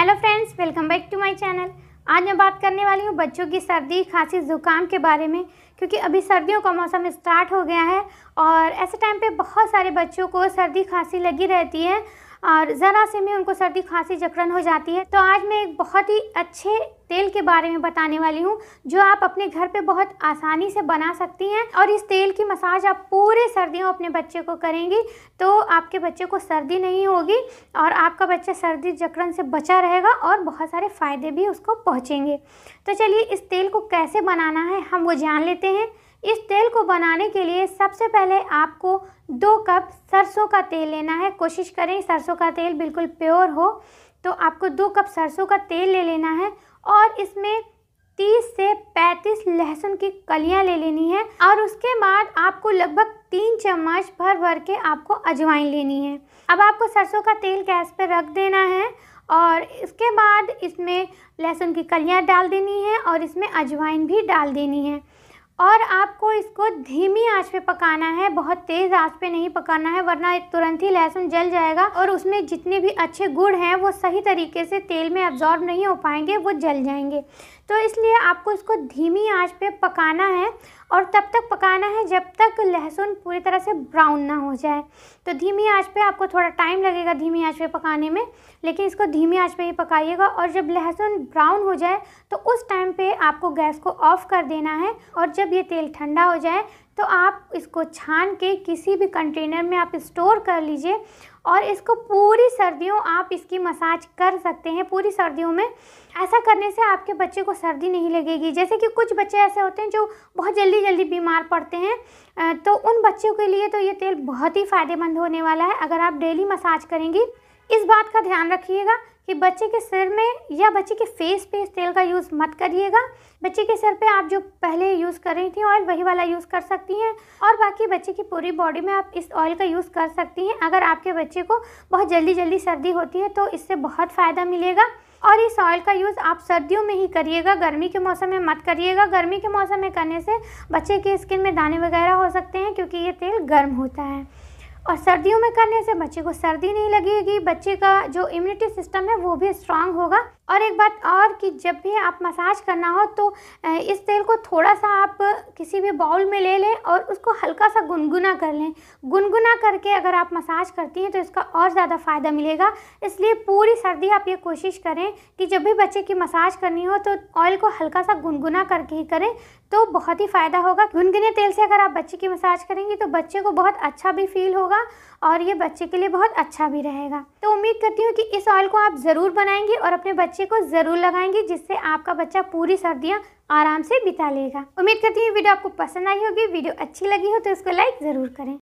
hello friends welcome back to my channel आज मैं बात करने वाली हूँ बच्चों की सर्दी खांसी ज़ुकाम के बारे में क्योंकि अभी सर्दियों का मौसम स्टार्ट हो गया है और ऐसे टाइम पे बहुत सारे बच्चों को सर्दी खांसी लगी रहती है और ज़रा से में उनको सर्दी खांसी जकड़न हो जाती है तो आज मैं एक बहुत ही अच्छे तेल के बारे में बताने वाली हूँ जो आप अपने घर पे बहुत आसानी से बना सकती हैं और इस तेल की मसाज आप पूरे सर्दियों अपने बच्चे को करेंगी तो आपके बच्चे को सर्दी नहीं होगी और आपका बच्चा सर्दी जकड़न से बचा रहेगा और बहुत सारे फ़ायदे भी उसको पहुँचेंगे तो चलिए इस तेल को कैसे बनाना है हम वो जान लेते हैं इस तेल को बनाने के लिए सबसे पहले आपको दो कप सरसों का तेल लेना है कोशिश करें सरसों का तेल बिल्कुल प्योर हो तो आपको दो कप सरसों का तेल ले लेना है और इसमें तीस से पैंतीस लहसुन की कलियां ले लेनी है और उसके बाद आपको लगभग तीन चम्मच भर भर के आपको अजवाइन लेनी है अब आपको सरसों का तेल गैस पर रख देना है और इसके बाद इसमें लहसुन की कलियां डाल देनी है और इसमें अजवाइन भी डाल देनी है और आपको इसको धीमी आंच पे पकाना है बहुत तेज़ आंच पे नहीं पकाना है वरना तुरंत ही लहसुन जल जाएगा और उसमें जितने भी अच्छे गुड़ हैं वो सही तरीके से तेल में अब्जॉर्ब नहीं हो पाएंगे वो जल जाएंगे तो इसलिए आपको इसको धीमी आंच पे पकाना है और तब तक पकाना है जब तक लहसुन पूरी तरह से ब्राउन ना हो जाए तो धीमी आँच पर आपको थोड़ा टाइम लगेगा धीमी आँच पे पकाने में लेकिन इसको धीमी आँच पर ही पकाइएगा और जब लहसुन ब्राउन हो जाए तो उस टाइम पर आपको गैस को ऑफ़ कर देना है और जब जब ये तेल ठंडा हो जाए तो आप इसको छान के किसी भी कंटेनर में आप स्टोर कर लीजिए और इसको पूरी सर्दियों आप इसकी मसाज कर सकते हैं पूरी सर्दियों में ऐसा करने से आपके बच्चे को सर्दी नहीं लगेगी जैसे कि कुछ बच्चे ऐसे होते हैं जो बहुत जल्दी जल्दी बीमार पड़ते हैं तो उन बच्चों के लिए तो ये तेल बहुत ही फ़ायदेमंद होने वाला है अगर आप डेली मसाज करेंगी इस बात का ध्यान रखिएगा कि बच्चे के सिर में या बच्चे के फेस पे इस तेल का यूज़ मत करिएगा बच्चे के सिर पे आप जो पहले यूज़ कर रही थी ऑयल वही वाला यूज़ कर सकती हैं और बाकी बच्चे की पूरी बॉडी में आप इस ऑयल का यूज़ कर सकती हैं अगर आपके बच्चे को बहुत जल्दी जल्दी सर्दी होती है तो इससे बहुत फ़ायदा मिलेगा और इस ऑयल का यूज़ आप सर्दियों में ही करिएगा गर्मी के मौसम में मत करिएगा गर्मी के मौसम में करने से बच्चे की स्किन में दाने वगैरह हो सकते हैं क्योंकि ये तेल गर्म होता है और सर्दियों में करने से बच्चे को सर्दी नहीं लगेगी बच्चे का जो इम्यूनिटी सिस्टम है वो भी स्ट्रांग होगा और एक बात और कि जब भी आप मसाज करना हो तो इस तेल को थोड़ा सा आप किसी भी बाउल में ले लें और उसको हल्का सा गुनगुना कर लें गुनगुना करके अगर आप मसाज करती हैं तो इसका और ज़्यादा फ़ायदा मिलेगा इसलिए पूरी सर्दी आप ये कोशिश करें कि जब भी बच्चे की मसाज करनी हो तो ऑयल को हल्का सा गुनगुना करके ही करें तो बहुत ही फ़ायदा होगा गुनगुने तेल से अगर आप बच्चे की मसाज करेंगी तो बच्चे को बहुत अच्छा भी फील होगा रहेगा और ये बच्चे के लिए बहुत अच्छा भी रहेगा तो उम्मीद करती हूँ कि इस ऑयल को आप ज़रूर बनाएंगे और अपने बच्चे को ज़रूर लगाएंगे जिससे आपका बच्चा पूरी सर्दियाँ आराम से बिता लेगा उम्मीद करती हूँ वीडियो आपको पसंद आई होगी वीडियो अच्छी लगी हो तो इसको लाइक ज़रूर करें